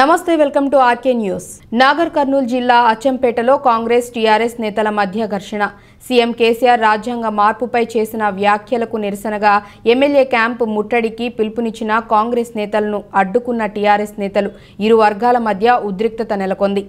నమస్తే welcome to RK news Nagar Kurnool జిల్లా అచ్చంపేటలో కాంగ్రెస్ టీఆర్ఎస్ నేతల మధ్య ఘర్షణ సీఎం కేసీఆర్ రాజ్యాంగ మార్పుపై చేసిన వ్యాఖ్యలకు నిరసనగా ఎమ్మెల్యే క్యాంపు ముట్టడికి పిలుపునిచ్చిన కాంగ్రెస్ నేతలను అడ్డుకున్న టీఆర్ఎస్ నేతలు ఇరు వర్గాల మధ్య ఉద్రిక్తత నెలకొంది